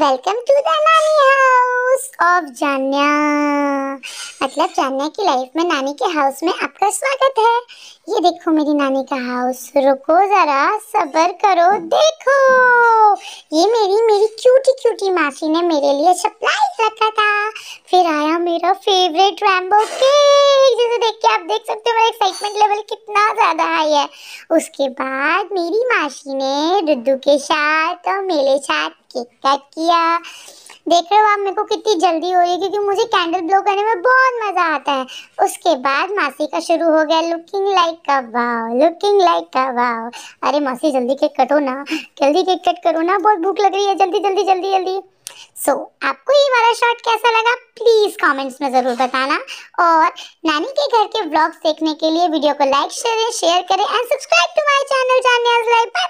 welcome to the nani house of Janya मतलब जान्या की life में नानी के हाउस में आपका स्वागत है ये देखो मेरी नानी का हाउस रुको जरा सबर करो देखो ये मेरी मेरी क्यूटी क्यूटी मासी ने मेरे लिए सप्लाईज रखा था फिर आया मेरा फेवरेट रैम्बो केक देख सकते हो एक्साइटमेंट लेवल कितना ज़्यादा हाई है उसके बाद मेरी मासी ने रुद्दू के साथ और मेरे साथ केक कट किया देख रहे हो आप मेरे को कितनी जल्दी हो रही है क्योंकि मुझे कैंडल ब्लो करने में बहुत मज़ा आता है उसके बाद मासी का शुरू हो गया लुकिंग लाइक का वाव लुकिंग लाइक का वाव अरे मासी जल्दी केक कटो ना जल्दी केक कट करो ना बहुत भूख लग रही है जल्दी जल्दी जल्दी जल्दी सो so, आपको ये हमारा शॉट कैसा लगा प्लीज़ कमेंट्स में ज़रूर बताना और नानी के घर के ब्लॉग्स देखने के लिए वीडियो को लाइक शेयर शेयर करें and subscribe to my channel जानने